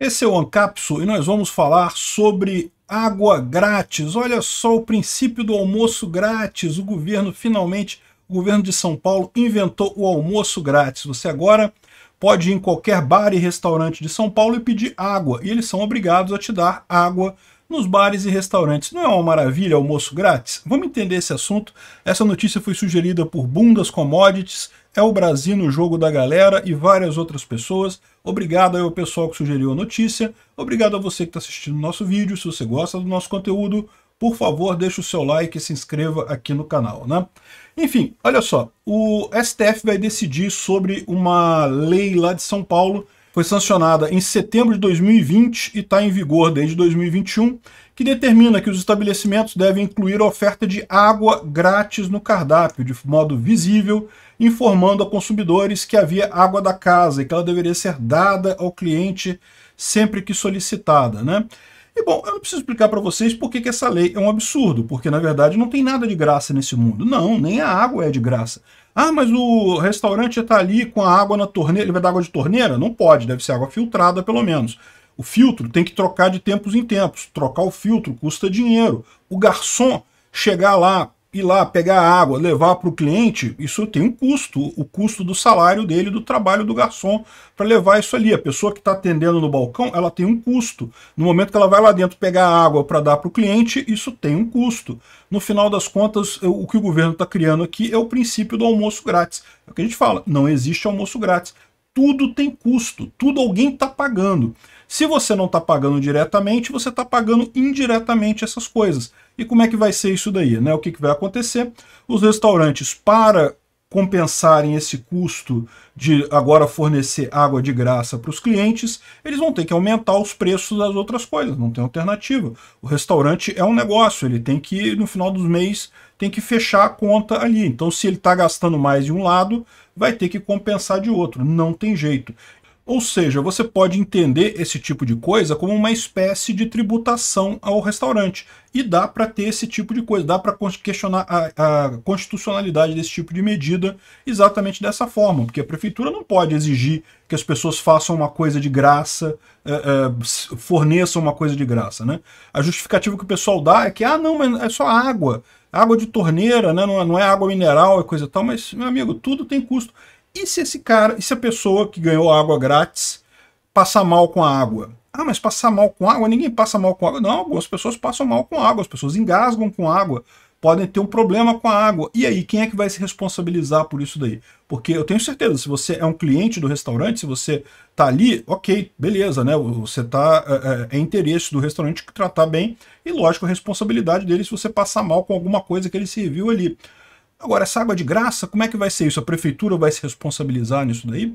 Esse é o Ancapso e nós vamos falar sobre água grátis. Olha só o princípio do almoço grátis. O governo finalmente, o governo de São Paulo inventou o almoço grátis. Você agora pode ir em qualquer bar e restaurante de São Paulo e pedir água, e eles são obrigados a te dar água nos bares e restaurantes. Não é uma maravilha almoço grátis? Vamos entender esse assunto. Essa notícia foi sugerida por Bundas Commodities, é o Brasil no jogo da galera e várias outras pessoas. Obrigado ao pessoal que sugeriu a notícia. Obrigado a você que está assistindo o nosso vídeo. Se você gosta do nosso conteúdo, por favor, deixe o seu like e se inscreva aqui no canal. Né? Enfim, olha só. O STF vai decidir sobre uma lei lá de São Paulo foi sancionada em setembro de 2020 e está em vigor desde 2021, que determina que os estabelecimentos devem incluir a oferta de água grátis no cardápio, de modo visível, informando a consumidores que havia água da casa e que ela deveria ser dada ao cliente sempre que solicitada, né? E bom, eu não preciso explicar para vocês por que, que essa lei é um absurdo, porque na verdade não tem nada de graça nesse mundo. Não, nem a água é de graça. Ah, mas o restaurante está ali com a água na torneira, ele vai dar água de torneira? Não pode, deve ser água filtrada pelo menos. O filtro tem que trocar de tempos em tempos. Trocar o filtro custa dinheiro. O garçom chegar lá, ir lá pegar água, levar para o cliente, isso tem um custo, o custo do salário dele, do trabalho do garçom para levar isso ali. A pessoa que está atendendo no balcão, ela tem um custo. No momento que ela vai lá dentro pegar água para dar para o cliente, isso tem um custo. No final das contas, o que o governo está criando aqui é o princípio do almoço grátis. É o que a gente fala, não existe almoço grátis tudo tem custo, tudo alguém está pagando. Se você não está pagando diretamente, você está pagando indiretamente essas coisas. E como é que vai ser isso daí? Né? O que, que vai acontecer? Os restaurantes, para compensarem esse custo de agora fornecer água de graça para os clientes, eles vão ter que aumentar os preços das outras coisas, não tem alternativa. O restaurante é um negócio, ele tem que, no final dos meses, tem que fechar a conta ali. Então, se ele está gastando mais de um lado, vai ter que compensar de outro, não tem jeito. Ou seja, você pode entender esse tipo de coisa como uma espécie de tributação ao restaurante. E dá para ter esse tipo de coisa, dá para questionar a, a, constitucionalidade desse tipo de medida exatamente dessa forma, porque a prefeitura não pode exigir que as pessoas façam uma coisa de graça, é, é, forneçam uma coisa de graça. Né? A justificativa que o pessoal dá é que, ah, não, mas é só água, água de torneira, né? não, é, não é água mineral e é coisa e tal, mas, meu amigo, tudo tem custo. E se esse cara, e se a pessoa que ganhou água grátis passar mal com a água? Ah, mas passar mal com água? Ninguém passa mal com água. Não, algumas pessoas passam mal com água, as pessoas engasgam com água, podem ter um problema com a água. E aí, quem é que vai se responsabilizar por isso daí? Porque eu tenho certeza, se você é um cliente do restaurante, se você está ali, ok, beleza, né? Você tá. É, é, é interesse do restaurante tratar bem e, lógico, a responsabilidade dele se você passar mal com alguma coisa que ele serviu ali. Agora, essa água de graça, como é que vai ser isso? A prefeitura vai se responsabilizar nisso daí?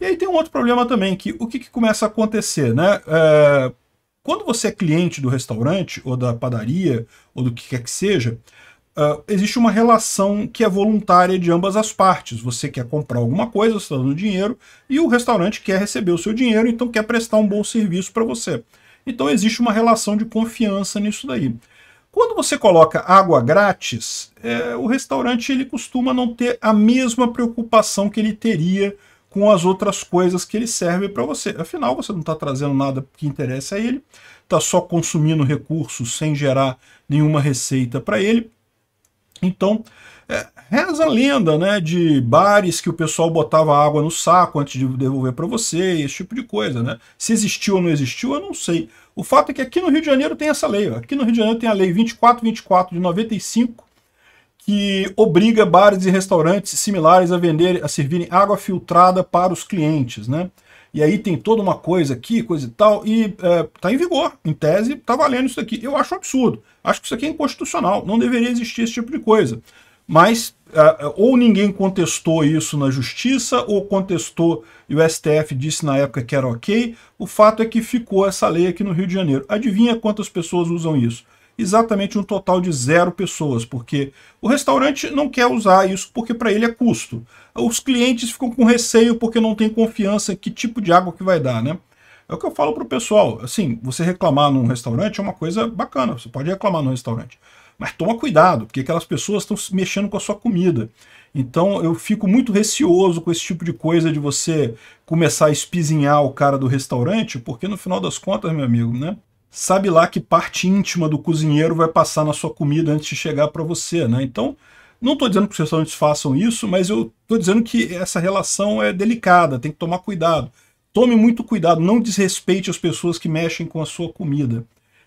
E aí tem um outro problema também, que o que, que começa a acontecer, né? É, quando você é cliente do restaurante, ou da padaria, ou do que quer que seja, é, existe uma relação que é voluntária de ambas as partes. Você quer comprar alguma coisa, você está dando dinheiro, e o restaurante quer receber o seu dinheiro, então quer prestar um bom serviço para você. Então existe uma relação de confiança nisso daí. Quando você coloca água grátis, é, o restaurante ele costuma não ter a mesma preocupação que ele teria com as outras coisas que ele serve para você. Afinal, você não está trazendo nada que interessa a ele, está só consumindo recursos sem gerar nenhuma receita para ele. Então, é, reza a lenda né, de bares que o pessoal botava água no saco antes de devolver para você, esse tipo de coisa. Né? Se existiu ou não existiu, eu não sei. O fato é que aqui no Rio de Janeiro tem essa lei. Ó. Aqui no Rio de Janeiro tem a lei 2424 de 95, que obriga bares e restaurantes similares a vender, a servirem água filtrada para os clientes, né? E aí tem toda uma coisa aqui, coisa e tal, e é, tá em vigor, em tese, tá valendo isso aqui. Eu acho um absurdo, acho que isso aqui é inconstitucional, não deveria existir esse tipo de coisa. Mas ah, ah, ou ninguém contestou isso na justiça, ou contestou e o STF disse na época que era ok. O fato é que ficou essa lei aqui no Rio de Janeiro. Adivinha quantas pessoas usam isso? Exatamente um total de zero pessoas, porque o restaurante não quer usar isso porque para ele é custo. Os clientes ficam com receio porque não tem confiança que tipo de água que vai dar, né? É o que eu falo pro pessoal. Assim, você reclamar num restaurante é uma coisa bacana. Você pode reclamar num restaurante. Mas toma cuidado, porque aquelas pessoas estão mexendo com a sua comida. Então eu fico muito receoso com esse tipo de coisa de você começar a espizinhar o cara do restaurante, porque no final das contas, meu amigo, né? Sabe lá que parte íntima do cozinheiro vai passar na sua comida antes de chegar para você, né? Então, não estou dizendo que os restaurantes façam isso, mas eu estou dizendo que essa relação é delicada, tem que tomar cuidado. Tome muito cuidado, não desrespeite as pessoas que mexem com a sua comida.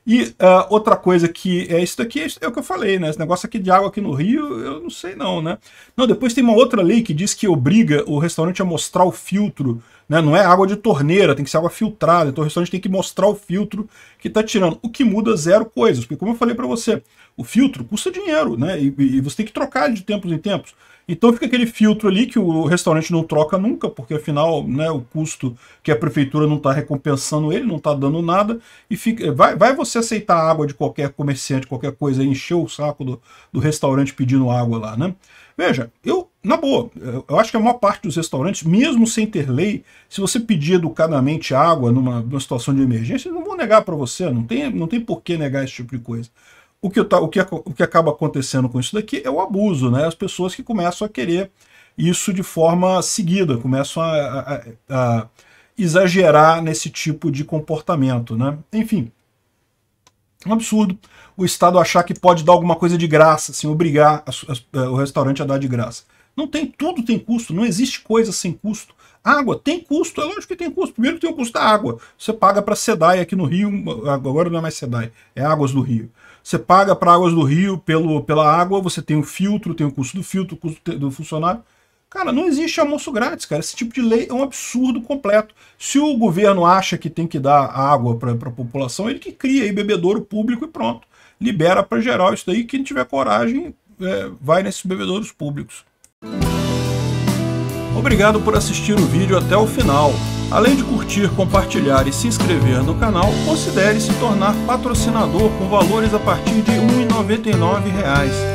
E uh, outra coisa que é isso daqui é, é o que eu falei, né? Esse negócio aqui de água aqui no Rio, eu não sei não, né? Não, depois tem uma outra lei que diz que obriga o restaurante a mostrar o filtro né? Não é água de torneira, tem que ser água filtrada. Então o restaurante tem que mostrar o filtro que está tirando. O que muda é zero coisas. Porque, como eu falei para você, o filtro custa dinheiro, né? E, e, você tem que trocar de tempos em tempos. Então fica aquele filtro ali que o restaurante não troca nunca, porque afinal né, o custo que a prefeitura não está recompensando ele, não está dando nada. E fica, vai, vai você aceitar água de qualquer comerciante, qualquer coisa, encher o saco do, do restaurante pedindo água lá, né? Veja, eu, na boa, eu acho que a maior parte dos restaurantes, mesmo sem ter lei, se você pedir educadamente água numa, numa situação de emergência, não vão negar para você, não tem, não tem por que negar esse tipo de coisa. O que, o, que, o que acaba acontecendo com isso daqui é o abuso, né? As pessoas que começam a querer isso de forma seguida, começam a, a, a exagerar nesse tipo de comportamento, né? Enfim, um absurdo o Estado achar que pode dar alguma coisa de graça, assim, obrigar a, a, eh, o restaurante a dar de graça. Não tem, tudo tem custo, não existe coisa sem custo. Água tem custo, é lógico que tem custo. Primeiro tem o custo da água. Você paga para SEDAI aqui no Rio, agora não é mais SEDAI, é Águas do Rio. Você paga para Águas do Rio pelo, pela água, você tem o filtro, tem o custo do filtro, o custo do funcionário. Cara, não existe almoço grátis, cara. Esse tipo de lei é um absurdo completo. Se o governo acha que tem que dar água para a população, ele que cria aí bebedouro público e pronto. Libera para geral isso daí. Quem tiver coragem é, vai nesses bebedouros públicos. Obrigado por assistir o vídeo até o final. Além de curtir, compartilhar e se inscrever no canal, considere se tornar patrocinador com valores a partir de R$ 1,99